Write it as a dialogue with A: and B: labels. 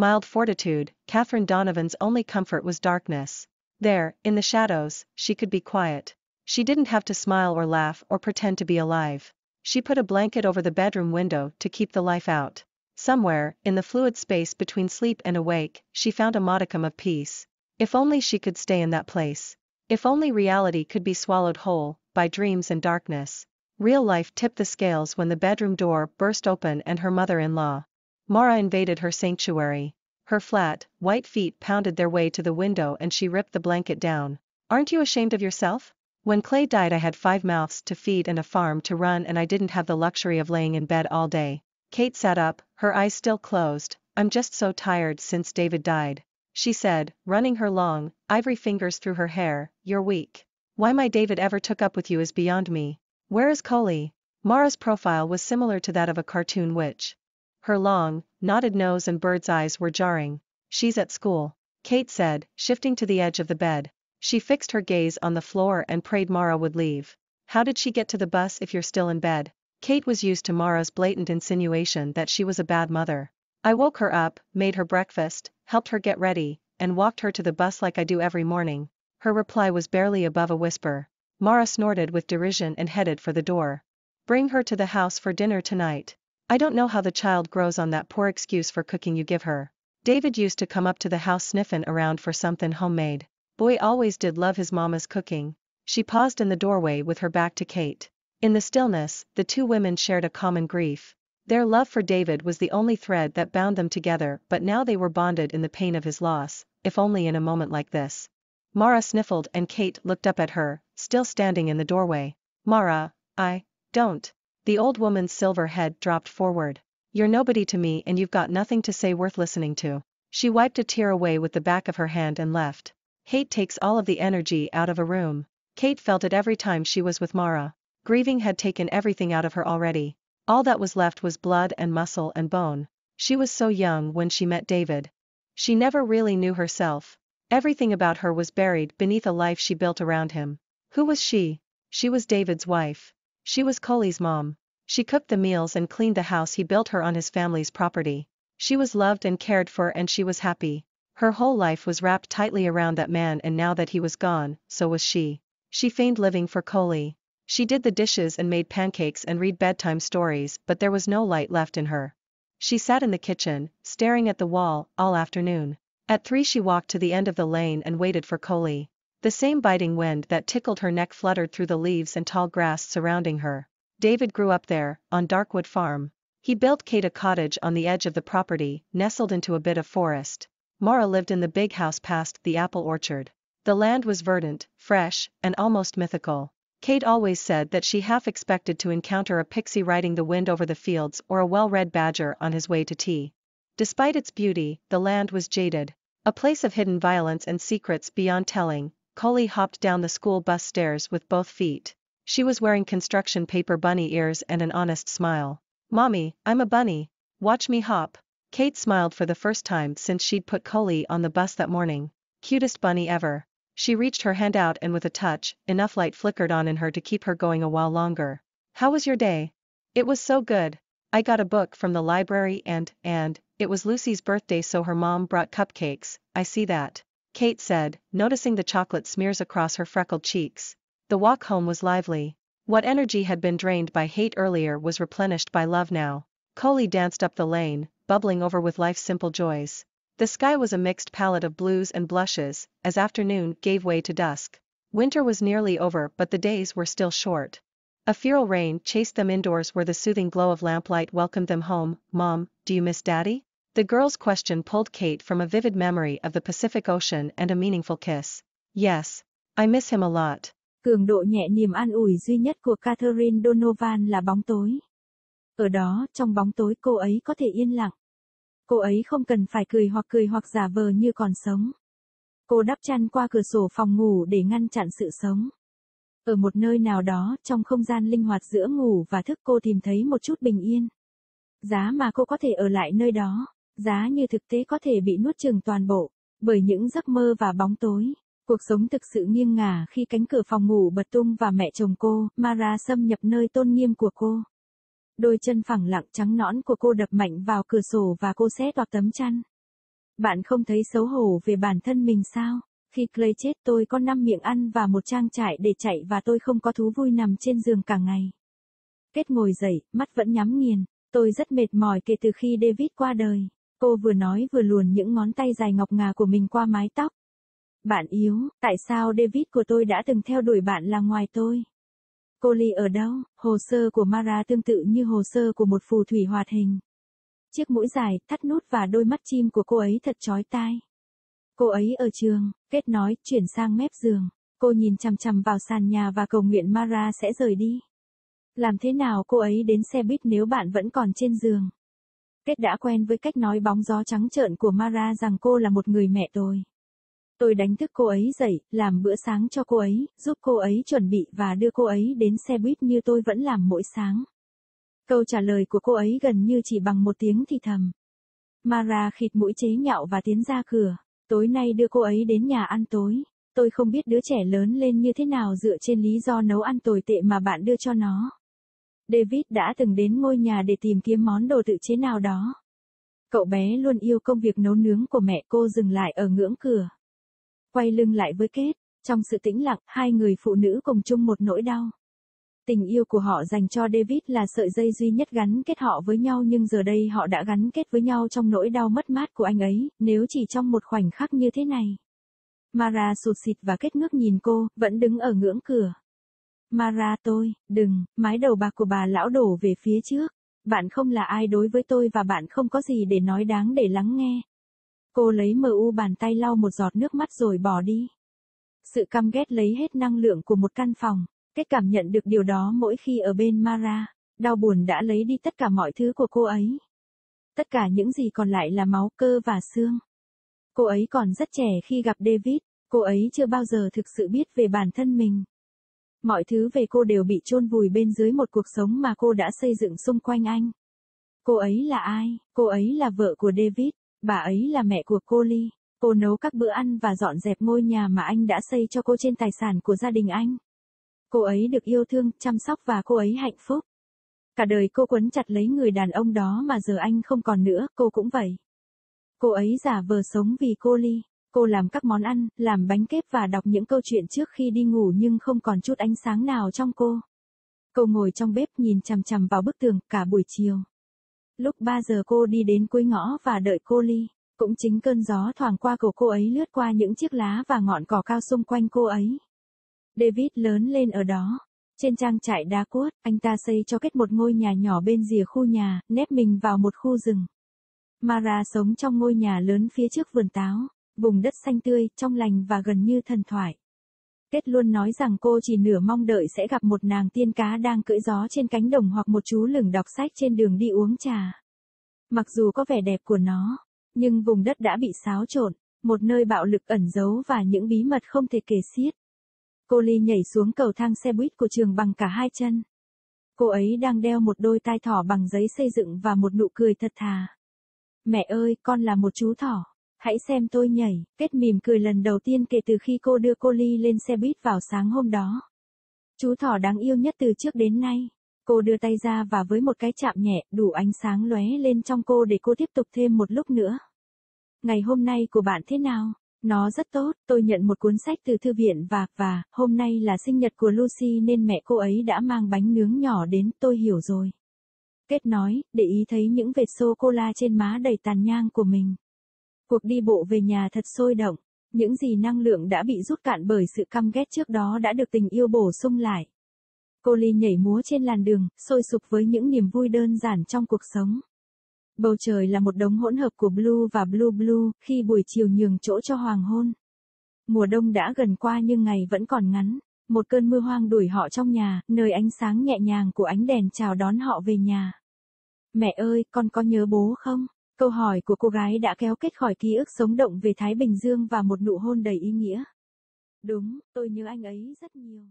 A: mild fortitude, Catherine Donovan's only comfort was darkness. There, in the shadows, she could be quiet. She didn't have to smile or laugh or pretend to be alive. She put a blanket over the bedroom window to keep the life out. Somewhere, in the fluid space between sleep and awake, she found a modicum of peace. If only she could stay in that place. If only reality could be swallowed whole, by dreams and darkness. Real life tipped the scales when the bedroom door burst open and her mother-in-law. Mara invaded her sanctuary. Her flat, white feet pounded their way to the window and she ripped the blanket down. Aren't you ashamed of yourself? When Clay died I had five mouths to feed and a farm to run and I didn't have the luxury of laying in bed all day. Kate sat up, her eyes still closed, I'm just so tired since David died. She said, running her long, ivory fingers through her hair, you're weak. Why my David ever took up with you is beyond me. Where is Coley? Mara's profile was similar to that of a cartoon witch. Her long, knotted nose and bird's eyes were jarring. She's at school, Kate said, shifting to the edge of the bed. She fixed her gaze on the floor and prayed Mara would leave. How did she get to the bus if you're still in bed? Kate was used to Mara's blatant insinuation that she was a bad mother. I woke her up, made her breakfast, helped her get ready, and walked her to the bus like I do every morning. Her reply was barely above a whisper. Mara snorted with derision and headed for the door. Bring her to the house for dinner tonight. I don't know how the child grows on that poor excuse for cooking you give her. David used to come up to the house sniffing around for somethin' homemade. Boy always did love his mama's cooking. She paused in the doorway with her back to Kate. In the stillness, the two women shared a common grief. Their love for David was the only thread that bound them together, but now they were bonded in the pain of his loss, if only in a moment like this. Mara sniffled and Kate looked up at her, still standing in the doorway. Mara, I don't the old woman's silver head dropped forward. You're nobody to me and you've got nothing to say worth listening to. She wiped a tear away with the back of her hand and left. Hate takes all of the energy out of a room. Kate felt it every time she was with Mara. Grieving had taken everything out of her already. All that was left was blood and muscle and bone. She was so young when she met David. She never really knew herself. Everything about her was buried beneath a life she built around him. Who was she? She was David's wife. She was Coley's mom. She cooked the meals and cleaned the house he built her on his family's property. She was loved and cared for and she was happy. Her whole life was wrapped tightly around that man and now that he was gone, so was she. She feigned living for Coley. She did the dishes and made pancakes and read bedtime stories but there was no light left in her. She sat in the kitchen, staring at the wall, all afternoon. At three she walked to the end of the lane and waited for Coley. The same biting wind that tickled her neck fluttered through the leaves and tall grass surrounding her. David grew up there, on Darkwood Farm. He built Kate a cottage on the edge of the property, nestled into a bit of forest. Mara lived in the big house past the apple orchard. The land was verdant, fresh, and almost mythical. Kate always said that she half expected to encounter a pixie riding the wind over the fields or a well-read badger on his way to tea. Despite its beauty, the land was jaded, a place of hidden violence and secrets beyond telling, Coley hopped down the school bus stairs with both feet. She was wearing construction paper bunny ears and an honest smile. Mommy, I'm a bunny. Watch me hop. Kate smiled for the first time since she'd put Coley on the bus that morning. Cutest bunny ever. She reached her hand out and with a touch, enough light flickered on in her to keep her going a while longer. How was your day? It was so good. I got a book from the library and, and, it was Lucy's birthday so her mom brought cupcakes, I see that. Kate said, noticing the chocolate smears across her freckled cheeks. The walk home was lively. What energy had been drained by hate earlier was replenished by love now. Coley danced up the lane, bubbling over with life's simple joys. The sky was a mixed palette of blues and blushes, as afternoon gave way to dusk. Winter was nearly over but the days were still short. A feral rain chased them indoors where the soothing glow of lamplight welcomed them home, Mom, do you miss Daddy? The girl's question pulled Kate from a vivid memory of the Pacific Ocean and a meaningful kiss. Yes.
B: I miss him a lot. Cường độ nhẹ niềm an ủi duy nhất của Catherine Donovan là bóng tối. Ở đó, trong bóng tối cô ấy có thể yên lặng. Cô ấy không cần phải cười hoặc cười hoặc giả vờ như còn sống. Cô đắp chăn qua cửa sổ phòng ngủ để ngăn chặn sự sống. Ở một nơi nào đó, trong không gian linh hoạt giữa ngủ và thức cô tìm thấy một chút bình yên. Giá mà cô có thể ở lại nơi đó giá như thực tế có thể bị nuốt chừng toàn bộ, bởi những giấc mơ và bóng tối. Cuộc sống thực sự nghiêng ngả khi cánh cửa phòng ngủ bật tung và mẹ chồng cô, Mara xâm nhập nơi tôn nghiêm của cô. Đôi chân phẳng lặng trắng nõn của cô đập mạnh vào cửa sổ và cô xé toạc tấm chăn. Bạn không thấy xấu hổ về bản thân mình sao? Khi Clay chết tôi có 5 miệng ăn và một trang trại để chạy và tôi không có thú vui nằm trên giường cả ngày. Kết ngồi dậy, mắt vẫn nhắm nghiền, tôi rất mệt mỏi kể từ khi David qua đời. Cô vừa nói vừa luồn những ngón tay dài ngọc ngà của mình qua mái tóc. Bạn yếu, tại sao David của tôi đã từng theo đuổi bạn là ngoài tôi? Cô Ly ở đâu? Hồ sơ của Mara tương tự như hồ sơ của một phù thủy hoạt hình. Chiếc mũi dài, thắt nút và đôi mắt chim của cô ấy thật chói tai. Cô ấy ở trường, kết nói, chuyển sang mép giường. Cô nhìn chằm chằm vào sàn nhà và cầu nguyện Mara sẽ rời đi. Làm thế nào cô ấy đến xe buýt nếu bạn vẫn còn trên giường? Kết đã quen với cách nói bóng gió trắng trợn của Mara rằng cô là một người mẹ tôi. Tôi đánh thức cô ấy dậy, làm bữa sáng cho cô ấy, giúp cô ấy chuẩn bị và đưa cô ấy đến xe buýt như tôi vẫn làm mỗi sáng. Câu trả lời của cô ấy gần như chỉ bằng một tiếng thì thầm. Mara khịt mũi chế nhạo và tiến ra cửa. Tối nay đưa cô ấy đến nhà ăn tối. Tôi không biết đứa trẻ lớn lên như thế nào dựa trên lý do nấu ăn tồi tệ mà bạn đưa cho nó. David đã từng đến ngôi nhà để tìm kiếm món đồ tự chế nào đó. Cậu bé luôn yêu công việc nấu nướng của mẹ cô dừng lại ở ngưỡng cửa. Quay lưng lại với kết, trong sự tĩnh lặng, hai người phụ nữ cùng chung một nỗi đau. Tình yêu của họ dành cho David là sợi dây duy nhất gắn kết họ với nhau nhưng giờ đây họ đã gắn kết với nhau trong nỗi đau mất mát của anh ấy, nếu chỉ trong một khoảnh khắc như thế này. Mara sụt xịt và kết ngước nhìn cô, vẫn đứng ở ngưỡng cửa. Mara tôi, đừng, mái đầu bạc của bà lão đổ về phía trước. Bạn không là ai đối với tôi và bạn không có gì để nói đáng để lắng nghe. Cô lấy mờ u bàn tay lau một giọt nước mắt rồi bỏ đi. Sự căm ghét lấy hết năng lượng của một căn phòng. Kết cảm nhận được điều đó mỗi khi ở bên Mara, đau buồn đã lấy đi tất cả mọi thứ của cô ấy. Tất cả những gì còn lại là máu cơ và xương. Cô ấy còn rất trẻ khi gặp David, cô ấy chưa bao giờ thực sự biết về bản thân mình. Mọi thứ về cô đều bị chôn vùi bên dưới một cuộc sống mà cô đã xây dựng xung quanh anh. Cô ấy là ai? Cô ấy là vợ của David, bà ấy là mẹ của cô Ly. Cô nấu các bữa ăn và dọn dẹp ngôi nhà mà anh đã xây cho cô trên tài sản của gia đình anh. Cô ấy được yêu thương, chăm sóc và cô ấy hạnh phúc. Cả đời cô quấn chặt lấy người đàn ông đó mà giờ anh không còn nữa, cô cũng vậy. Cô ấy giả vờ sống vì cô Ly cô làm các món ăn, làm bánh kép và đọc những câu chuyện trước khi đi ngủ nhưng không còn chút ánh sáng nào trong cô. Cô ngồi trong bếp nhìn chằm chằm vào bức tường cả buổi chiều. Lúc 3 giờ cô đi đến cuối ngõ và đợi cô ly. Cũng chính cơn gió thoảng qua cổ cô ấy lướt qua những chiếc lá và ngọn cỏ cao xung quanh cô ấy. David lớn lên ở đó. Trên trang trại đá cuốt, anh ta xây cho kết một ngôi nhà nhỏ bên rìa khu nhà, nép mình vào một khu rừng. Mara sống trong ngôi nhà lớn phía trước vườn táo vùng đất xanh tươi, trong lành và gần như thần thoại. Kết luôn nói rằng cô chỉ nửa mong đợi sẽ gặp một nàng tiên cá đang cưỡi gió trên cánh đồng hoặc một chú lửng đọc sách trên đường đi uống trà. Mặc dù có vẻ đẹp của nó, nhưng vùng đất đã bị xáo trộn, một nơi bạo lực ẩn giấu và những bí mật không thể kể xiết. Cô Ly nhảy xuống cầu thang xe buýt của trường bằng cả hai chân. Cô ấy đang đeo một đôi tai thỏ bằng giấy xây dựng và một nụ cười thật thà. Mẹ ơi, con là một chú thỏ. Hãy xem tôi nhảy, kết mỉm cười lần đầu tiên kể từ khi cô đưa cô Ly lên xe buýt vào sáng hôm đó. Chú thỏ đáng yêu nhất từ trước đến nay. Cô đưa tay ra và với một cái chạm nhẹ, đủ ánh sáng lóe lên trong cô để cô tiếp tục thêm một lúc nữa. Ngày hôm nay của bạn thế nào? Nó rất tốt, tôi nhận một cuốn sách từ thư viện và, và, hôm nay là sinh nhật của Lucy nên mẹ cô ấy đã mang bánh nướng nhỏ đến, tôi hiểu rồi. Kết nói, để ý thấy những vệt sô cô la trên má đầy tàn nhang của mình. Cuộc đi bộ về nhà thật sôi động. Những gì năng lượng đã bị rút cạn bởi sự căm ghét trước đó đã được tình yêu bổ sung lại. Cô Ly nhảy múa trên làn đường, sôi sục với những niềm vui đơn giản trong cuộc sống. Bầu trời là một đống hỗn hợp của blue và blue blue, khi buổi chiều nhường chỗ cho hoàng hôn. Mùa đông đã gần qua nhưng ngày vẫn còn ngắn. Một cơn mưa hoang đuổi họ trong nhà, nơi ánh sáng nhẹ nhàng của ánh đèn chào đón họ về nhà. Mẹ ơi, con có nhớ bố không? Câu hỏi của cô gái đã kéo kết khỏi ký ức sống động về Thái Bình Dương và một nụ hôn đầy ý nghĩa. Đúng, tôi nhớ anh ấy rất nhiều.